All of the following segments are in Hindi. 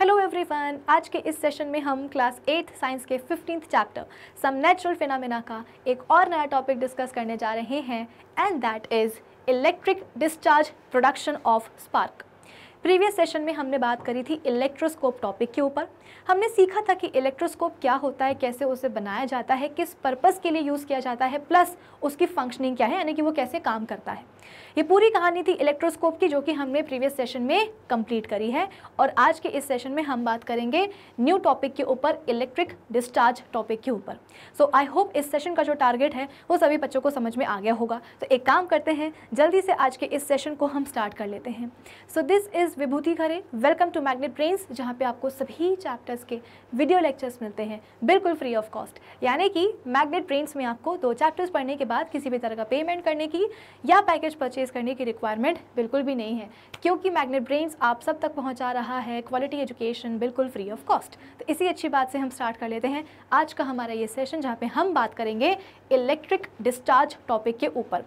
हेलो एवरीवन आज के इस सेशन में हम क्लास एट्थ साइंस के fifteenth chapter some natural phenomena का एक और नया टॉपिक डिस्कस करने जा रहे हैं and that is electric discharge production of spark previous session में हमने बात करी थी इलेक्ट्रोस्कोप टॉपिक के ऊपर हमने सीखा था कि इलेक्ट्रोस्कोप क्या होता है कैसे उसे बनाया जाता है किस पर्पज़ के लिए यूज़ किया जाता है प्लस उसकी फंक्शनिंग क्या है यानी कि वो कैसे काम करता है ये पूरी कहानी थी इलेक्ट्रोस्कोप की जो कि हमने प्रीवियस सेशन में कंप्लीट करी है और आज के इस सेशन में हम बात करेंगे न्यू टॉपिक के ऊपर इलेक्ट्रिक डिस्चार्ज टॉपिक के ऊपर सो आई होप इस सेशन का जो टारगेट है वो सभी बच्चों को समझ में आ गया होगा तो एक काम करते हैं जल्दी से आज के इस सेशन को हम स्टार्ट कर लेते हैं so this is Vibhuti Khare welcome to Magnet Brains जहाँ पर आपको सभी चैप्टर्स के वीडियो लेक्चर्स मिलते हैं बिल्कुल फ्री ऑफ कॉस्ट यानी कि मैग्नेट ब्रेन्स में आपको दो चैप्टर्स पढ़ने के बाद किसी भी तरह का पेमेंट करने की या पैकेज परचेज करने की रिक्वायरमेंट बिल्कुल भी नहीं है क्योंकि मैग्नेट ब्रेन्स आप सब तक पहुंचा रहा है क्वालिटी एजुकेशन बिल्कुल फ्री ऑफ कॉस्ट तो इसी अच्छी बात से हम स्टार्ट कर लेते हैं आज का हमारा ये सेशन जहाँ पे हम बात करेंगे इलेक्ट्रिक डिस्चार्ज टॉपिक के ऊपर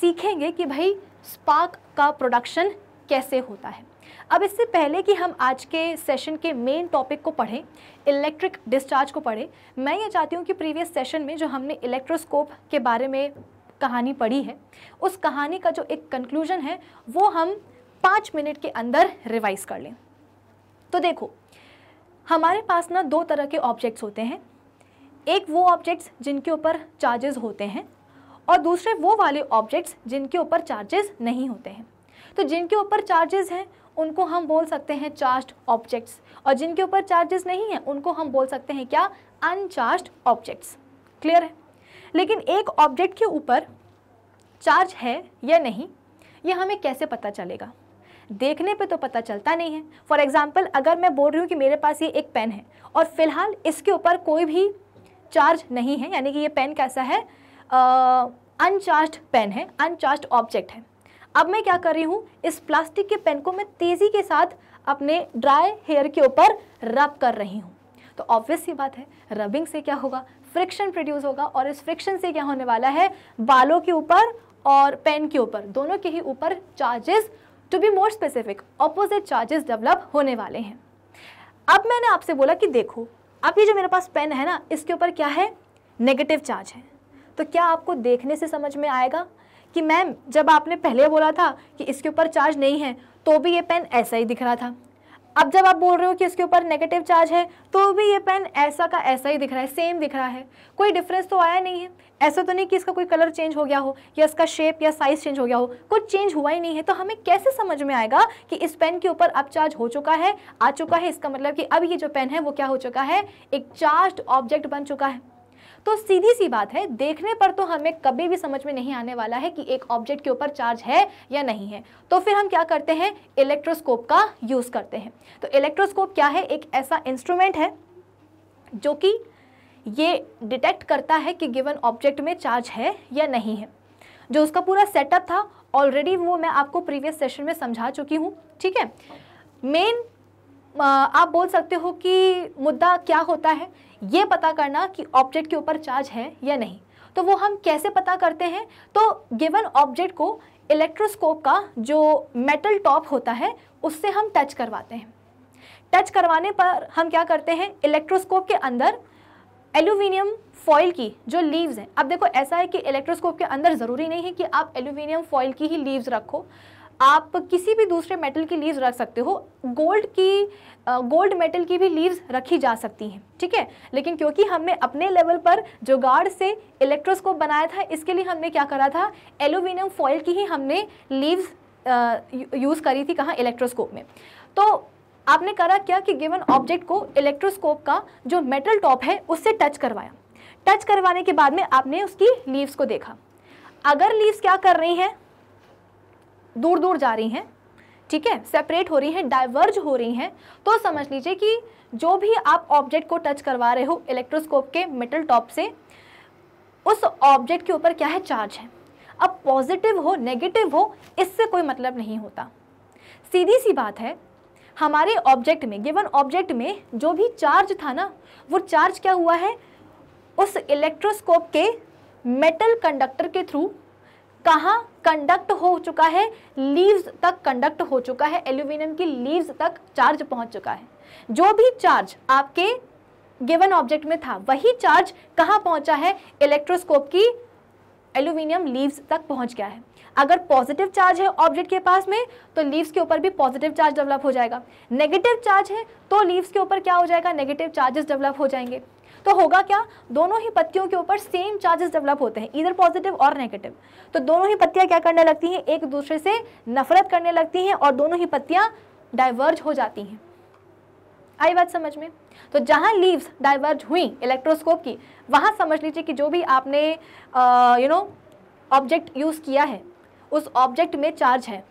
सीखेंगे कि भाई स्पार्क का प्रोडक्शन कैसे होता है अब इससे पहले कि हम आज के सेशन के मेन टॉपिक को पढ़ें इलेक्ट्रिक डिस्चार्ज को पढ़ें मैं ये चाहती हूँ कि प्रीवियस सेशन में जो हमने इलेक्ट्रोस्कोप के बारे में कहानी पढ़ी है उस कहानी का जो एक कंक्लूजन है वो हम पाँच मिनट के अंदर रिवाइज कर लें तो देखो हमारे पास ना दो तरह के ऑब्जेक्ट्स होते हैं एक वो ऑब्जेक्ट्स जिनके ऊपर चार्जेस होते हैं और दूसरे वो वाले ऑब्जेक्ट्स जिनके ऊपर चार्जेस नहीं होते हैं तो जिनके ऊपर चार्जेस हैं उनको हम बोल सकते हैं चार्ज ऑब्जेक्ट्स और जिनके ऊपर चार्जेस नहीं हैं उनको हम बोल सकते हैं क्या अनचार्ज ऑब्जेक्ट्स क्लियर है लेकिन एक ऑब्जेक्ट के ऊपर चार्ज है या नहीं ये हमें कैसे पता चलेगा देखने पे तो पता चलता नहीं है फॉर एग्ज़ाम्पल अगर मैं बोल रही हूँ कि मेरे पास ये एक पेन है और फिलहाल इसके ऊपर कोई भी चार्ज नहीं है यानी कि ये पेन कैसा है अनचार्ज पेन है अनचार्ज ऑब्जेक्ट है अब मैं क्या कर रही हूँ इस प्लास्टिक के पेन को मैं तेज़ी के साथ अपने ड्राई हेयर के ऊपर रब कर रही हूँ तो ऑब्वियस ये बात है रबिंग से क्या होगा फ्रिक्शन प्रोड्यूस होगा और इस फ्रिक्शन से क्या होने वाला है बालों के ऊपर और पेन के ऊपर दोनों के ही ऊपर charges to be more specific opposite charges develop होने वाले हैं अब मैंने आपसे बोला कि देखो अब ये जो मेरे पास पेन है ना इसके ऊपर क्या है नेगेटिव चार्ज है तो क्या आपको देखने से समझ में आएगा कि मैम जब आपने पहले बोला था कि इसके ऊपर चार्ज नहीं है तो भी ये पेन ऐसा ही दिख रहा था अब जब आप बोल रहे हो कि इसके ऊपर नेगेटिव चार्ज है तो भी ये पेन ऐसा का ऐसा ही दिख रहा है सेम दिख रहा है कोई डिफरेंस तो आया नहीं है ऐसा तो नहीं कि इसका कोई कलर चेंज हो गया हो या इसका शेप या साइज चेंज हो गया हो कुछ चेंज हुआ ही नहीं है तो हमें कैसे समझ में आएगा कि इस पेन के ऊपर अब चार्ज हो चुका है आ चुका है इसका मतलब कि अब ये जो पेन है वो क्या हो चुका है एक चार्ज ऑब्जेक्ट बन चुका है तो सीधी सी बात है देखने पर तो हमें कभी भी समझ में नहीं आने वाला है कि एक ऑब्जेक्ट के ऊपर चार्ज है या नहीं है तो फिर हम क्या करते हैं इलेक्ट्रोस्कोप का यूज़ करते हैं तो इलेक्ट्रोस्कोप क्या है एक ऐसा इंस्ट्रूमेंट है जो कि ये डिटेक्ट करता है कि गिवन ऑब्जेक्ट में चार्ज है या नहीं है जो उसका पूरा सेटअप था ऑलरेडी वो मैं आपको प्रीवियस सेशन में समझा चुकी हूँ ठीक है मेन आप बोल सकते हो कि मुद्दा क्या होता है ये पता करना कि ऑब्जेक्ट के ऊपर चार्ज है या नहीं तो वो हम कैसे पता करते हैं तो गिवन ऑब्जेक्ट को इलेक्ट्रोस्कोप का जो मेटल टॉप होता है उससे हम टच करवाते हैं टच करवाने पर हम क्या करते हैं इलेक्ट्रोस्कोप के अंदर एल्यूमिनियम फॉइल की जो लीव्स हैं अब देखो ऐसा है कि इलेक्ट्रोस्कोप के अंदर ज़रूरी नहीं है कि आप एल्यूमिनियम फॉइल की ही लीव्स रखो आप किसी भी दूसरे मेटल की लीव्स रख सकते हो गोल्ड की गोल्ड मेटल की भी लीव्स रखी जा सकती हैं ठीक है लेकिन क्योंकि हमने अपने लेवल पर जुगाड़ से इलेक्ट्रोस्कोप बनाया था इसके लिए हमने क्या करा था एलुमिनियम फॉयल की ही हमने लीव्स यूज़ करी थी कहाँ इलेक्ट्रोस्कोप में तो आपने करा क्या कि गिवन ऑब्जेक्ट को इलेक्ट्रोस्कोप का जो मेटल टॉप है उससे टच करवाया टच करवाने के बाद में आपने उसकी लीव्स को देखा अगर लीव्स क्या कर रही हैं दूर दूर जा रही हैं ठीक है सेपरेट हो रही हैं डाइवर्ज हो रही हैं तो समझ लीजिए कि जो भी आप ऑब्जेक्ट को टच करवा रहे हो इलेक्ट्रोस्कोप के मेटल टॉप से उस ऑब्जेक्ट के ऊपर क्या है चार्ज है अब पॉजिटिव हो नेगेटिव हो इससे कोई मतलब नहीं होता सीधी सी बात है हमारे ऑब्जेक्ट में गिवन ऑब्जेक्ट में जो भी चार्ज था ना वो चार्ज क्या हुआ है उस इलेक्ट्रोस्कोप के मेटल कंडक्टर के थ्रू कहाँ कंडक्ट हो चुका है लीव्स तक कंडक्ट हो चुका है एल्यूमिनियम की लीव्स तक चार्ज पहुंच चुका है जो भी चार्ज आपके गिवन ऑब्जेक्ट में था वही चार्ज कहाँ पहुंचा है इलेक्ट्रोस्कोप की एल्यूमिनियम लीव्स तक पहुंच गया है अगर पॉजिटिव चार्ज है ऑब्जेक्ट के पास में तो लीव्स के ऊपर भी पॉजिटिव चार्ज डेवलप हो जाएगा नेगेटिव चार्ज है तो लीव्स के ऊपर क्या हो जाएगा नेगेटिव चार्जेस डेवलप हो जाएंगे तो होगा क्या दोनों ही पत्तियों के ऊपर सेम चार्जेस डेवलप होते हैं इधर पॉजिटिव और नेगेटिव तो दोनों ही पत्तियां क्या करने लगती हैं एक दूसरे से नफरत करने लगती हैं और दोनों ही पत्तियां डाइवर्ज हो जाती हैं आई बात समझ में तो जहाँ लीव्स डाइवर्ज हुई इलेक्ट्रोस्कोप की वहाँ समझ लीजिए कि जो भी आपने यू नो ऑब्जेक्ट यूज़ किया है उस ऑब्जेक्ट में चार्ज है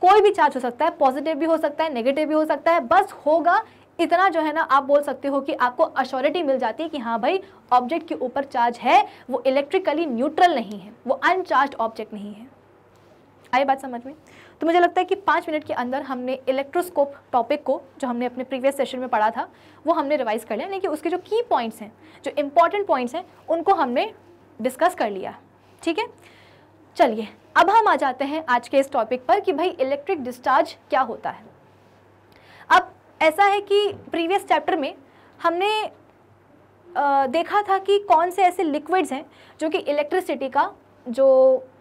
कोई भी चार्ज हो सकता है पॉजिटिव भी हो सकता है नेगेटिव भी हो सकता है बस होगा इतना जो है ना आप बोल सकते हो कि आपको अश्योरिटी मिल जाती है कि हाँ भाई ऑब्जेक्ट के ऊपर चार्ज है वो इलेक्ट्रिकली न्यूट्रल नहीं है वो अनचार्ज ऑब्जेक्ट नहीं है आई बात समझ में तो मुझे लगता है कि पाँच मिनट के अंदर हमने इलेक्ट्रोस्कोप टॉपिक को जो हमने अपने प्रीवियस सेशन में पढ़ा था वो हमने रिवाइज कर लिया यानी कि उसके जो की पॉइंट्स हैं जो इम्पॉर्टेंट पॉइंट्स हैं उनको हमने डिस्कस कर लिया ठीक है चलिए अब हम आ जाते हैं आज के इस टॉपिक पर कि भाई इलेक्ट्रिक डिस्चार्ज क्या होता है अब ऐसा है कि प्रीवियस चैप्टर में हमने आ, देखा था कि कौन से ऐसे लिक्विड्स हैं जो कि इलेक्ट्रिसिटी का जो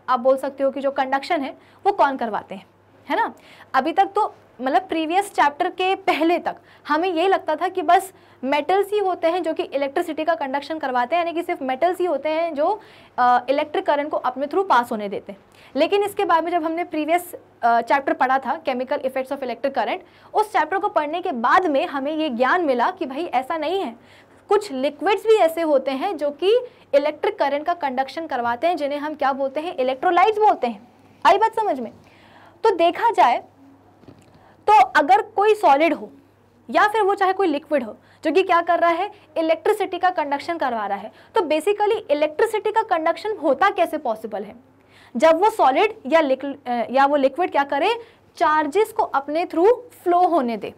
आप बोल सकते हो कि जो कंडक्शन है वो कौन करवाते हैं है ना अभी तक तो मतलब प्रीवियस चैप्टर के पहले तक हमें यही लगता था कि बस मेटल्स ही होते हैं जो कि इलेक्ट्रिसिटी का कंडक्शन करवाते हैं यानी कि सिर्फ मेटल्स ही होते हैं जो इलेक्ट्रिक करंट को अपने थ्रू पास होने देते हैं लेकिन इसके बाद में जब हमने प्रीवियस चैप्टर पढ़ा था chemical effects of electric current उस चैप्टर को पढ़ने के बाद में हमें ये ज्ञान मिला कि भाई ऐसा नहीं है कुछ लिक्विड्स भी ऐसे होते हैं जो कि इलेक्ट्रिक करंट का कंडक्शन करवाते हैं जिन्हें हम क्या बोलते हैं इलेक्ट्रोलाइट्स बोलते हैं आई बात समझ में तो देखा जाए तो अगर कोई सॉलिड हो या फिर वो चाहे कोई लिक्विड हो जो कि क्या कर रहा है इलेक्ट्रिसिटी का कंडक्शन करवा रहा है तो बेसिकली इलेक्ट्रिसिटी का कंडक्शन होता कैसे पॉसिबल है जब वो सॉलिड या या वो लिक्विड क्या करे चार्जेस को अपने थ्रू फ्लो होने दे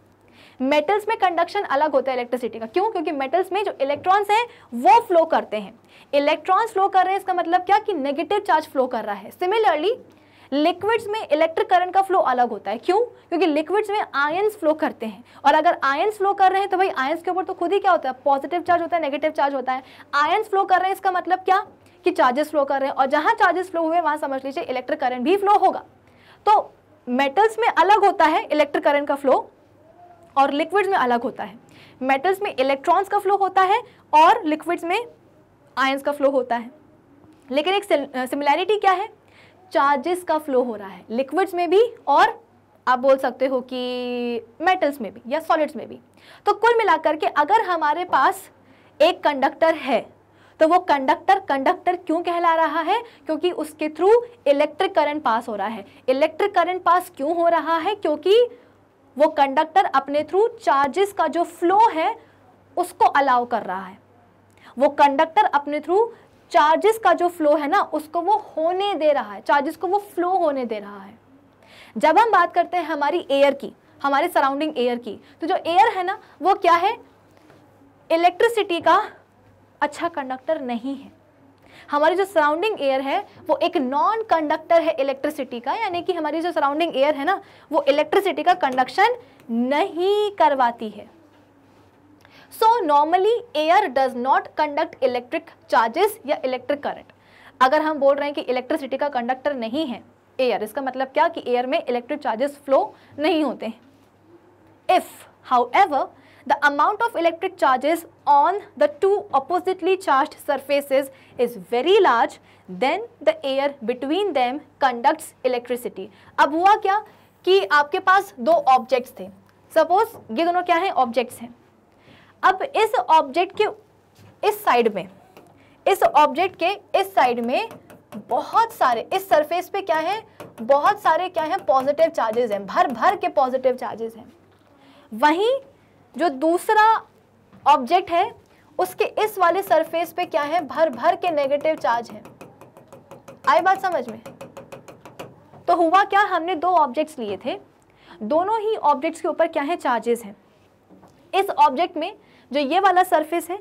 मेटल्स में कंडक्शन अलग होता है इलेक्ट्रिसिटी का क्यों क्योंकि मेटल्स में जो इलेक्ट्रॉन्स हैं वो फ्लो करते हैं इलेक्ट्रॉन्स फ्लो कर रहे हैं इसका मतलब क्या कि नेगेटिव चार्ज फ्लो कर रहा है सिमिलरली लिक्विड्स में इलेक्ट्रिक करंट का फ्लो अलग होता है क्यों क्योंकि लिक्विड्स में आयंस फ्लो करते हैं और अगर आयंस फ्लो कर रहे हैं तो भाई आयंस के ऊपर तो खुद ही क्या होता है पॉजिटिव चार्ज होता है नेगेटिव चार्ज होता है आयंस फ्लो कर रहे हैं इसका मतलब क्या कि चार्जेस फ्लो कर रहे हैं और जहाँ चार्जेस फ्लो हुए वहाँ समझ लीजिए इलेक्ट्रिक करंट भी फ्लो होगा तो मेटल्स में अलग होता है इलेक्ट्रिक करंट का फ्लो और लिक्विड्स में अलग होता है मेटल्स में इलेक्ट्रॉन्स का फ्लो होता है और लिक्विड्स में आयंस का फ्लो होता है लेकिन एक सिमिलैरिटी क्या है चार्जेस का फ्लो हो रहा है लिक्विड्स में भी और आप बोल सकते हो कि मेटल्स में भी या सॉलिड्स में भी तो कुल मिलाकर के अगर हमारे पास एक कंडक्टर है तो वो कंडक्टर कंडक्टर क्यों कहला रहा है क्योंकि उसके थ्रू इलेक्ट्रिक करंट पास हो रहा है इलेक्ट्रिक करंट पास क्यों हो रहा है क्योंकि वो कंडक्टर अपने थ्रू चार्जेस का जो फ्लो है उसको अलाउ कर रहा है वो कंडक्टर अपने थ्रू चार्जेस का जो फ्लो है ना उसको वो होने दे रहा है चार्जेस को वो फ्लो होने दे रहा है जब हम बात करते हैं हमारी एयर की हमारे सराउंडिंग एयर की तो जो एयर है ना वो क्या है इलेक्ट्रिसिटी का अच्छा कंडक्टर नहीं है हमारी जो सराउंडिंग एयर है वो एक नॉन कंडक्टर है इलेक्ट्रिसिटी का यानी कि हमारी जो सराउंडिंग एयर है ना वो इलेक्ट्रिसिटी का कंडक्शन नहीं करवाती है so normally air does not conduct electric charges या इलेक्ट्रिक करंट अगर हम बोल रहे हैं कि इलेक्ट्रिसिटी का कंडक्टर नहीं है एयर इसका मतलब क्या कि एयर में इलेक्ट्रिक चार्जेस फ्लो नहीं होते हैं if however the amount of electric charges on the two oppositely charge surfaces is very large then the air between them conducts electricity अब हुआ क्या कि आपके पास दो ऑब्जेक्ट्स थे सपोज ये दोनों क्या हैं ऑब्जेक्ट्स हैं अब इस ऑब्जेक्ट के इस साइड में इस ऑब्जेक्ट के इस साइड में बहुत सारे इस सरफेस पे क्या है बहुत सारे क्या है पॉजिटिव चार्जेस हैं भर भर के पॉजिटिव चार्जेस हैं वहीं जो दूसरा ऑब्जेक्ट है उसके इस वाले सरफेस पे क्या है भर भर के नेगेटिव चार्ज हैं आई बात समझ में तो हुआ क्या हमने दो ऑब्जेक्ट्स लिए थे दोनों ही ऑब्जेक्ट्स के ऊपर क्या है चार्जेस हैं इस ऑब्जेक्ट में जो ये वाला सरफेस है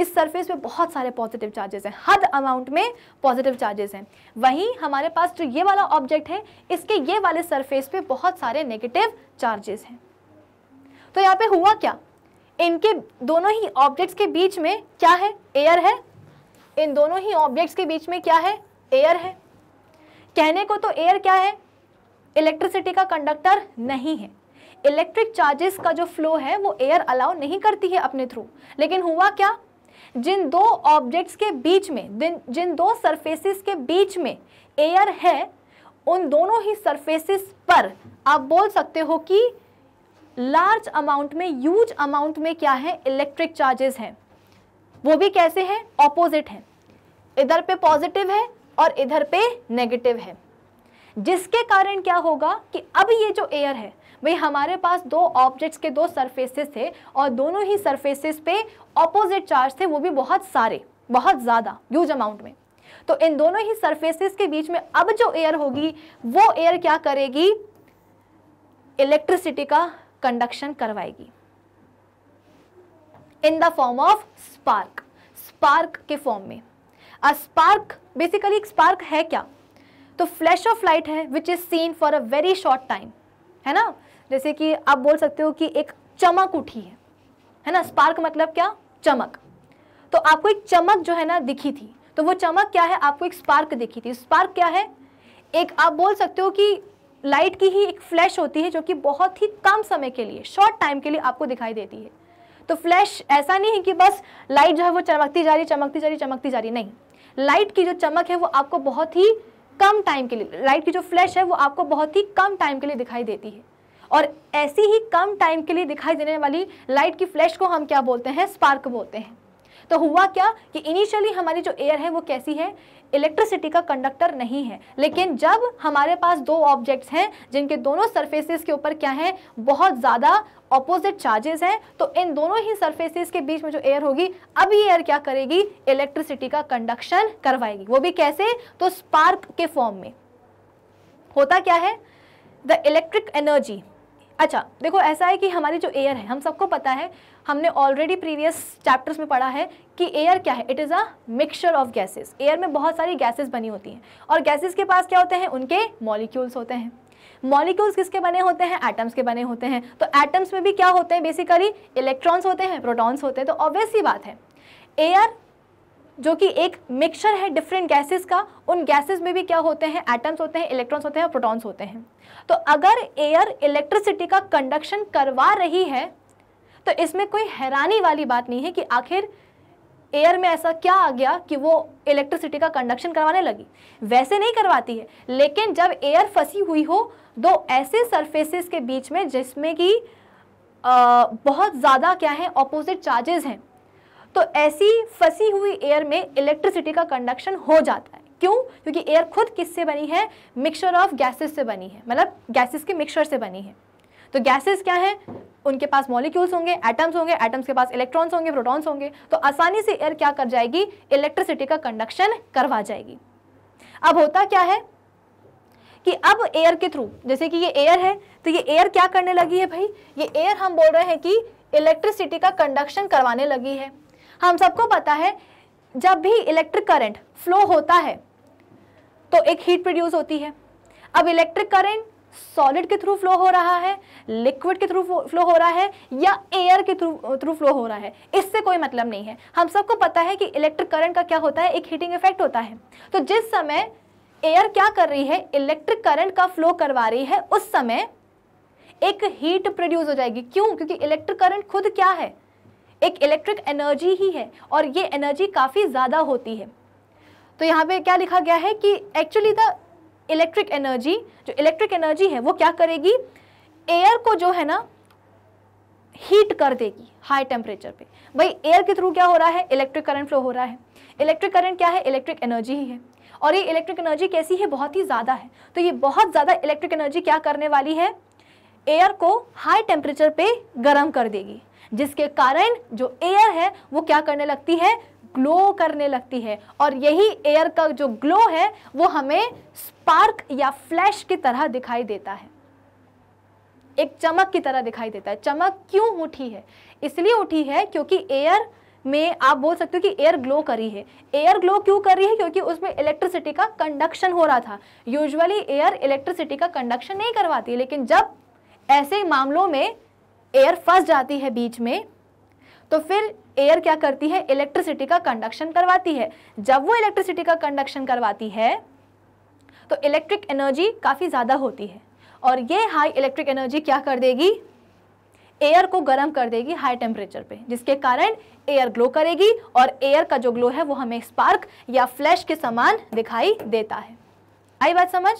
इस सरफेस पे बहुत सारे पॉजिटिव चार्जेस हैं हद अमाउंट में पॉजिटिव चार्जेस हैं वहीं हमारे पास जो ये वाला ऑब्जेक्ट है इसके ये वाले सरफेस पे बहुत सारे नेगेटिव चार्जेस हैं तो यहाँ पे हुआ क्या इनके दोनों ही ऑब्जेक्ट्स के बीच में क्या है एयर है इन दोनों ही ऑब्जेक्ट्स के बीच में क्या है एयर है कहने को तो एयर क्या है इलेक्ट्रिसिटी का कंडक्टर नहीं है इलेक्ट्रिक चार्जेस का जो फ्लो है वो एयर अलाउ नहीं करती है अपने थ्रू लेकिन हुआ क्या जिन दो ऑब्जेक्ट्स के बीच में जिन दो सरफेसिस के बीच में एयर है उन दोनों ही सरफेसिस पर आप बोल सकते हो कि लार्ज अमाउंट में यूज अमाउंट में क्या है इलेक्ट्रिक चार्जेस हैं वो भी कैसे हैं ऑपोजिट हैं इधर पे पॉजिटिव है और इधर पे नेगेटिव है जिसके कारण क्या होगा कि अब ये जो एयर है भाई हमारे पास दो ऑब्जेक्ट्स के दो सरफेसेस थे और दोनों ही सरफेसेस पे ऑपोजिट चार्ज थे वो भी बहुत सारे बहुत ज़्यादा ह्यूज अमाउंट में तो इन दोनों ही सरफेसेस के बीच में अब जो एयर होगी वो एयर क्या करेगी इलेक्ट्रिसिटी का कंडक्शन करवाएगी in the form of spark spark के फॉर्म में अ स्पार्क बेसिकली एक स्पार्क है क्या तो फ्लैश ऑफ लाइट है which is seen for a very short time है ना जैसे कि आप बोल सकते हो कि एक चमक उठी है है ना स्पार्क मतलब क्या चमक तो आपको एक चमक जो है ना दिखी थी तो वो चमक क्या है आपको एक स्पार्क दिखी थी स्पार्क क्या है एक आप बोल सकते हो कि लाइट की ही एक फ्लैश होती है जो कि बहुत ही कम समय के लिए शॉर्ट टाइम के लिए आपको दिखाई देती है तो फ्लैश ऐसा नहीं है कि बस लाइट जो है वो चमकती जा रही चमकती जा रही चमकती जा रही नहीं लाइट की जो चमक है वो आपको बहुत ही कम टाइम के लिए लाइट की जो फ्लैश है वो आपको बहुत ही कम टाइम के लिए दिखाई देती है और ऐसी ही कम टाइम के लिए दिखाई देने वाली लाइट की फ्लैश को हम क्या बोलते हैं स्पार्क बोलते हैं तो हुआ क्या कि इनिशियली हमारी जो एयर है वो कैसी है इलेक्ट्रिसिटी का कंडक्टर नहीं है लेकिन जब हमारे पास दो ऑब्जेक्ट्स हैं जिनके दोनों सरफेसेस के ऊपर क्या है बहुत ज़्यादा ऑपोजिट चार्जेस हैं तो इन दोनों ही सरफेसेस के बीच में जो एयर होगी अब ये एयर क्या करेगी इलेक्ट्रिसिटी का कंडक्शन करवाएगी वो भी कैसे तो स्पार्क के फॉर्म में होता क्या है द इलेक्ट्रिक एनर्जी अच्छा देखो ऐसा है कि हमारी जो एयर है हम सबको पता है हमने ऑलरेडी प्रीवियस चैप्टर्स में पढ़ा है कि एयर क्या है it is a mixture of gases air में बहुत सारी गैसेस बनी होती हैं और गैसेस के पास क्या होते हैं उनके मॉलिक्यूल्स होते हैं मॉलिक्यूल्स किसके बने होते हैं एटम्स के बने होते हैं तो एटम्स में भी क्या होते हैं बेसिकली इलेक्ट्रॉन्स होते हैं प्रोटॉन्स होते हैं तो ऑब्वियस ही बात है एयर जो कि एक मिक्सचर है डिफरेंट गैसेस का उन गैसेस में भी क्या होते हैं एटम्स होते हैं इलेक्ट्रॉन्स होते हैं प्रोटॉन्स होते हैं तो अगर एयर इलेक्ट्रिसिटी का कंडक्शन करवा रही है तो इसमें कोई हैरानी वाली बात नहीं है कि आखिर एयर में ऐसा क्या आ गया कि वो इलेक्ट्रिसिटी का कंडक्शन करवाने लगी वैसे नहीं करवाती है लेकिन जब एयर फंसी हुई हो दो ऐसे सरफेसेस के बीच में जिसमें कि बहुत ज़्यादा क्या है ऑपोजिट चार्जेस हैं तो ऐसी फंसी हुई एयर में इलेक्ट्रिसिटी का कंडक्शन हो जाता है क्यों क्योंकि एयर खुद किससे बनी है मिक्सचर ऑफ गैसेस से बनी है मतलब गैसेस के मिक्सचर से बनी है तो गैसेस क्या हैं उनके पास मॉलिक्यूल्स होंगे एटम्स होंगे एटम्स के पास इलेक्ट्रॉन्स होंगे प्रोटॉन्स होंगे तो आसानी से एयर क्या कर जाएगी इलेक्ट्रिसिटी का कंडक्शन करवा जाएगी अब होता क्या है कि अब एयर के थ्रू जैसे कि ये एयर है तो ये एयर क्या करने लगी है भाई ये एयर हम बोल रहे हैं कि इलेक्ट्रिसिटी का कंडक्शन करवाने लगी है हम सबको पता है जब भी इलेक्ट्रिक करंट फ्लो होता है तो एक हीट प्रोड्यूस होती है अब इलेक्ट्रिक करंट सॉलिड के थ्रू फ्लो हो रहा है लिक्विड के थ्रू फ्लो हो रहा है या एयर के थ्रू थ्रू फ्लो हो रहा है इससे कोई मतलब नहीं है हम सबको पता है कि इलेक्ट्रिक करंट का क्या होता है एक हीटिंग इफेक्ट होता है तो जिस समय एयर क्या कर रही है इलेक्ट्रिक करंट का फ्लो करवा रही है उस समय एक हीट प्रोड्यूस हो जाएगी क्यों क्योंकि इलेक्ट्रिक करंट खुद क्या है एक इलेक्ट्रिक एनर्जी ही है और ये एनर्जी काफ़ी ज़्यादा होती है तो यहाँ पे क्या लिखा गया है कि एक्चुअली द इलेक्ट्रिक एनर्जी जो इलेक्ट्रिक एनर्जी है वो क्या करेगी एयर को जो है ना हीट कर देगी हाई टेम्परेचर पे भाई एयर के थ्रू क्या हो रहा है इलेक्ट्रिक करंट फ्लो हो रहा है इलेक्ट्रिक करंट क्या है इलेक्ट्रिक एनर्जी ही है और ये इलेक्ट्रिक एनर्जी कैसी है बहुत ही ज़्यादा है तो ये बहुत ज़्यादा इलेक्ट्रिक एनर्जी क्या करने वाली है एयर को हाई टेम्परेचर पे गर्म कर देगी जिसके कारण जो एयर है वो क्या करने लगती है ग्लो करने लगती है और यही एयर का जो ग्लो है वो हमें स्पार्क या फ्लैश की तरह दिखाई देता है एक चमक की तरह दिखाई देता है चमक क्यों उठी है इसलिए उठी है क्योंकि एयर में आप बोल सकते हो कि एयर ग्लो करी है एयर ग्लो क्यों कर रही है क्योंकि उसमें इलेक्ट्रिसिटी का कंडक्शन हो रहा था यूजुअली एयर इलेक्ट्रिसिटी का कंडक्शन नहीं करवाती लेकिन जब ऐसे मामलों में एयर फंस जाती है बीच में तो फिर एयर क्या करती है इलेक्ट्रिसिटी का कंडक्शन करवाती है जब वो इलेक्ट्रिसिटी का कंडक्शन करवाती है तो इलेक्ट्रिक एनर्जी काफ़ी ज़्यादा होती है और ये हाई इलेक्ट्रिक एनर्जी क्या कर देगी एयर को गर्म कर देगी हाई टेम्परेचर पे जिसके कारण एयर ग्लो करेगी और एयर का जो ग्लो है वो हमें स्पार्क या फ्लैश के समान दिखाई देता है आई बात समझ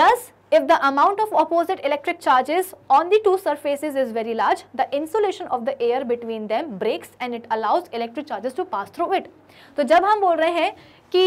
दस If the amount of opposite electric charges on the two surfaces is very large, the insulation of the air between them breaks and it allows electric charges to pass through it. to jab hum bol rahe hain ki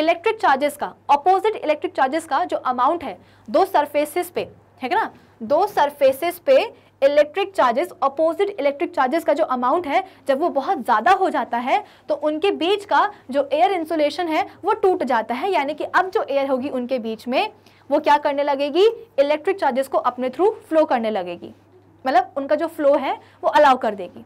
electric charges का अपोजिट इलेक्ट्रिक चार्जेस का जो अमाउंट है दो सरफेसेस पे ठीक है ना दो सरफेसेस पे electric charges opposite electric charges का जो अमाउंट है जब वो बहुत ज़्यादा हो जाता है तो उनके बीच का जो एयर इंसुलेशन है वो टूट जाता है यानी कि अब जो एयर होगी उनके बीच में वो क्या करने लगेगी इलेक्ट्रिक चार्जेस को अपने थ्रू फ्लो करने लगेगी मतलब उनका जो फ्लो है वो अलाउ कर देगी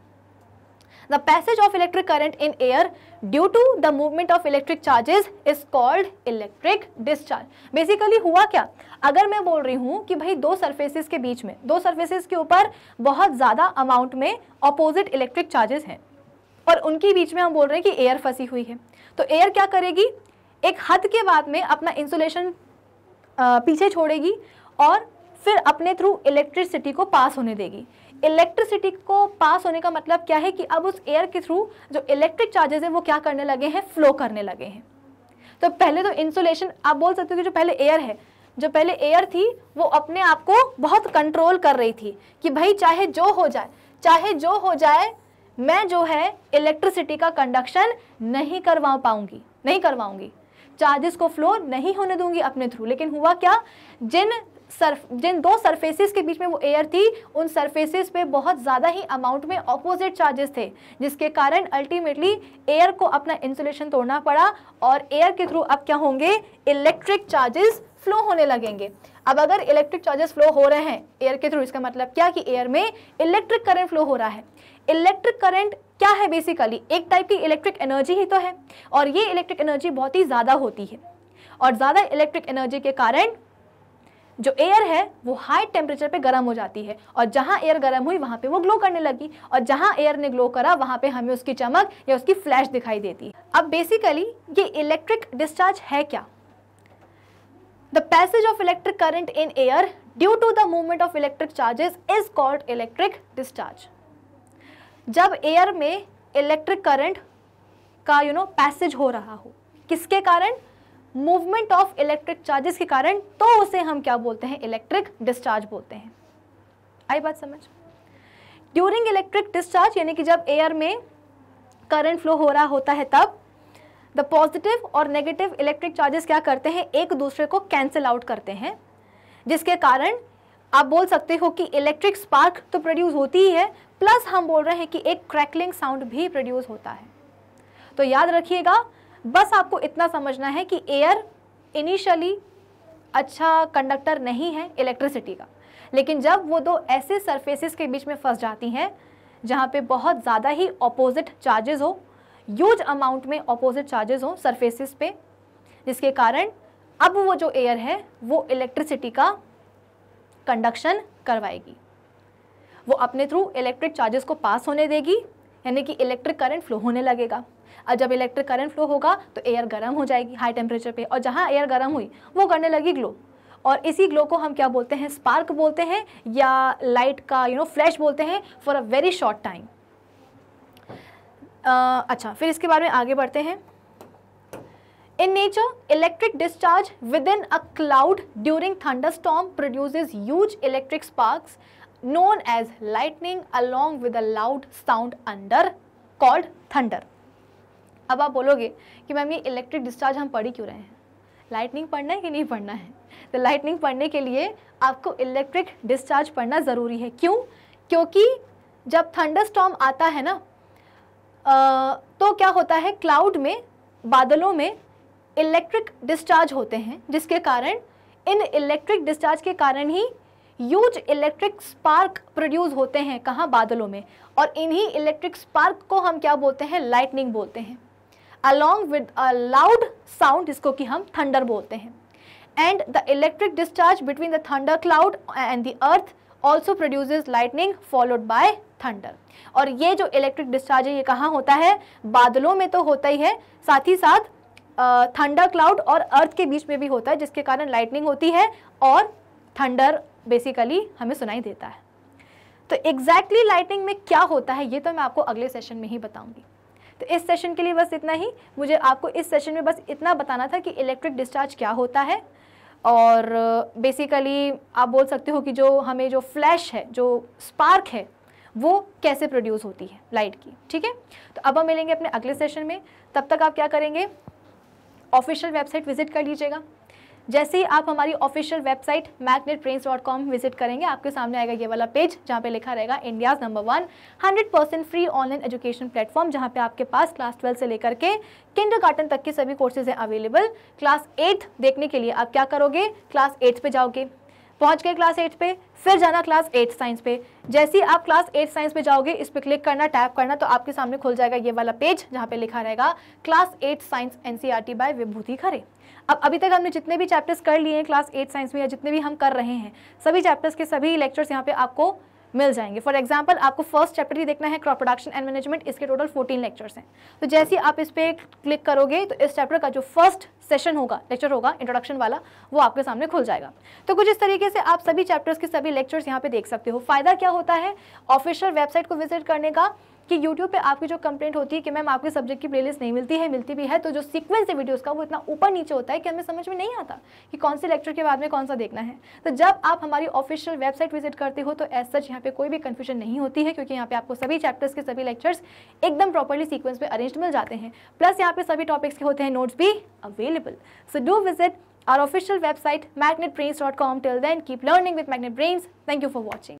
the passage of electric current in air due to the movement of electric charges is called electric discharge basically हुआ क्या अगर मैं बोल रही हूँ कि भाई दो सर्फेसिस के बीच में दो सर्फेसिस के ऊपर बहुत ज़्यादा अमाउंट में अपोजिट इलेक्ट्रिक चार्जेस हैं और उनके बीच में हम बोल रहे हैं कि एयर फंसी हुई है तो एयर क्या करेगी एक हद के बाद में अपना इंसुलेशन पीछे छोड़ेगी और फिर अपने थ्रू इलेक्ट्रिसिटी को पास होने देगी इलेक्ट्रिसिटी को पास होने का मतलब क्या है कि अब उस एयर के थ्रू जो इलेक्ट्रिक चार्जेस हैं वो क्या करने लगे हैं फ्लो करने लगे हैं तो पहले तो इंसुलेशन आप बोल सकते हो कि जो पहले एयर है जो पहले एयर थी वो अपने आप को बहुत कंट्रोल कर रही थी कि भाई चाहे जो हो जाए चाहे जो हो जाए मैं जो है इलेक्ट्रिसिटी का कंडक्शन नहीं करवा पाऊंगी नहीं करवाऊंगी चार्जेस को फ्लो नहीं होने दूंगी अपने थ्रू लेकिन हुआ क्या जिन सर्फ जिन दो सरफेसेस के बीच में वो एयर थी उन सरफेसेस पे बहुत ज़्यादा ही अमाउंट में ऑपोजिट चार्जेस थे जिसके कारण अल्टीमेटली एयर को अपना इंसुलेशन तोड़ना पड़ा और एयर के थ्रू अब क्या होंगे इलेक्ट्रिक चार्जेस फ्लो होने लगेंगे अब अगर इलेक्ट्रिक चार्जेस फ्लो हो रहे हैं एयर के थ्रू इसका मतलब क्या कि एयर में इलेक्ट्रिक करंट फ्लो हो रहा है इलेक्ट्रिक करंट क्या है बेसिकली एक टाइप की इलेक्ट्रिक एनर्जी ही तो है और ये इलेक्ट्रिक एनर्जी बहुत ही ज़्यादा होती है और ज़्यादा इलेक्ट्रिक एनर्जी के कारण जो एयर है वो हाई टेम्परेचर पे गर्म हो जाती है और जहाँ एयर गर्म हुई वहाँ पे वो ग्लो करने लगी और जहाँ एयर ने ग्लो करा वहाँ पे हमें उसकी चमक या उसकी फ्लैश दिखाई देती है अब बेसिकली ये इलेक्ट्रिक डिस्चार्ज है क्या the passage of electric current in air due to the movement of electric charges is called electric discharge जब एयर में इलेक्ट्रिक करंट का यू नो पैसेज हो रहा हो किसके कारण मूवमेंट ऑफ इलेक्ट्रिक चार्जेस के कारण तो उसे हम क्या बोलते हैं इलेक्ट्रिक डिस्चार्ज बोलते हैं आई बात समझ ड्यूरिंग इलेक्ट्रिक डिस्चार्ज यानी कि जब एयर में करंट फ्लो हो रहा होता है तब द पॉजिटिव और नेगेटिव इलेक्ट्रिक चार्जेस क्या करते हैं एक दूसरे को कैंसिल आउट करते हैं जिसके कारण आप बोल सकते हो कि इलेक्ट्रिक स्पार्क तो प्रोड्यूस होती ही है प्लस हम बोल रहे हैं कि एक क्रैकलिंग साउंड भी प्रोड्यूस होता है तो याद रखिएगा बस आपको इतना समझना है कि एयर इनिशियली अच्छा कंडक्टर नहीं है इलेक्ट्रिसिटी का लेकिन जब वो दो ऐसे सरफेसेस के बीच में फंस जाती हैं जहाँ पे बहुत ज़्यादा ही ऑपोजिट चार्जेस हो यूज अमाउंट में ऑपोजिट चार्जेस हो सरफेसेस पे जिसके कारण अब वो जो एयर है वो इलेक्ट्रिसिटी का कंडक्शन करवाएगी वो अपने थ्रू इलेक्ट्रिक चार्जेस को पास होने देगी यानी कि इलेक्ट्रिक करंट फ्लो होने लगेगा और जब इलेक्ट्रिक करंट फ्लो होगा तो एयर गर्म हो जाएगी हाई टेम्परेचर पे और जहाँ एयर गर्म हुई वो करने लगी ग्लो और इसी ग्लो को हम क्या बोलते हैं स्पार्क बोलते हैं या लाइट का यू नो फ्लैश बोलते हैं for a very short time अच्छा फिर इसके बारे में आगे बढ़ते हैं in nature electric discharge within a cloud during thunderstorm produces huge electric spark known as lightning along with a loud sound under called thunder अब आप बोलोगे कि मैम ये इलेक्ट्रिक डिस्चार्ज हम पढ़ी क्यों रहे हैं लाइटनिंग पढ़ना है कि नहीं पढ़ना है तो लाइटनिंग पढ़ने के लिए आपको इलेक्ट्रिक डिस्चार्ज पढ़ना ज़रूरी है क्यों क्योंकि जब थंडर स्टॉम आता है ना तो क्या होता है क्लाउड में बादलों में इलेक्ट्रिक डिस्चार्ज होते हैं जिसके कारण इन इलेक्ट्रिक डिस्चार्ज के कारण ही यूज इलेक्ट्रिक स्पार्क प्रोड्यूस होते हैं कहाँ बादलों में और इन्हीं इलेक्ट्रिक स्पार्क को हम क्या बोलते हैं लाइटनिंग बोलते हैं along with a loud sound जिसको कि हम थंडर बोलते हैं and the electric discharge between the thundercloud and the earth also produce lightning followed by thunder और ये जो इलेक्ट्रिक डिस्चार्ज है ये कहाँ होता है बादलों में तो होता ही है साथ ही साथ थंडर क्लाउड और अर्थ के बीच में भी होता है जिसके कारण लाइटनिंग होती है और थंडर बेसिकली हमें सुनाई देता है तो एग्जैक्टली exactly लाइटनिंग में क्या होता है ये तो मैं आपको अगले सेशन में ही बताऊंगी तो इस सेशन के लिए बस इतना ही मुझे आपको इस सेशन में बस इतना बताना था कि इलेक्ट्रिक डिस्चार्ज क्या होता है और बेसिकली uh, आप बोल सकते हो कि जो हमें जो फ्लैश है जो स्पार्क है वो कैसे प्रोड्यूस होती है लाइट की ठीक है तो अब हम मिलेंगे अपने अगले सेशन में तब तक आप क्या करेंगे ऑफिशियल वेबसाइट विजिट कर लीजिएगा जैसे ही आप हमारी official website magnetbrains dot com visit करेंगे आपके सामने आएगा ये वाला पेज जहाँ पे लिखा रहेगा India's number one hundred percent free online education platform जहाँ पे आपके पास क्लास ट्वेल्व से लेकर के किंडर गार्टन तक के सभी कोर्सेज हैं अवेलेबल क्लास एट देखने के लिए आप क्या करोगे क्लास एट पे जाओगे पहुंच गए क्लास एट पे फिर जाना क्लास एट साइंस पे जैसे ही आप क्लास एट साइंस पे जाओगे इस पर क्लिक करना टैप करना तो आपके सामने खुल जाएगा ये वाला पेज जहाँ पे लिखा रहेगा class eight science NCERT by Vibhuti Khare अब अभी तक हमने जितने भी चैप्टर्स कर लिए हैं क्लास एट साइंस में या जितने भी हम कर रहे हैं सभी चैप्टर्स के सभी लेक्चर्स यहाँ पे आपको मिल जाएंगे फॉर एग्जाम्पल आपको फर्स्ट चैप्टर ही देखना है क्रॉप प्रोडक्शन एंड मैनेजमेंट इसके टोटल फोर्टीन लेक्चर्स हैं तो जैसे ही आप इस पर क्लिक करोगे तो इस चैप्टर का जो फर्स्ट सेशन होगा लेक्चर होगा इंट्रोडक्शन वाला वो आपके सामने खुल जाएगा तो कुछ इस तरीके से आप सभी चैप्टर्स के सभी लेक्चर्स यहाँ पे देख सकते हो फायदा क्या होता है ऑफिशियल वेबसाइट को विजिट करने का कि यूट्यूब पर आपकी जो कंप्लेंट होती है कि मैम आपके सब्जेक्ट की प्लेलिस्ट नहीं मिलती है मिलती भी है तो जो सीक्वेंस है वीडियोस का वो इतना ऊपर नीचे होता है कि हमें समझ में नहीं आता कि कौन से लेक्चर के बाद में कौन सा देखना है तो जब आप हमारी ऑफिशियल वेबसाइट विजिट करते हो तो एज सच यहाँ पे कोई भी कन्फ्यूजन नहीं होती है क्योंकि यहाँ पे आपको सभी चैप्टर्स के सभी लेक्चर्स एकदम प्रॉपरली सीक्वेंस में अरेंज मिल जाते हैं प्लस यहाँ पे सभी टॉपिक्स के होते हैं नोट्स भी available so do visit our official website magnetbrains.com till then keep learning with magnet brains thank you for watching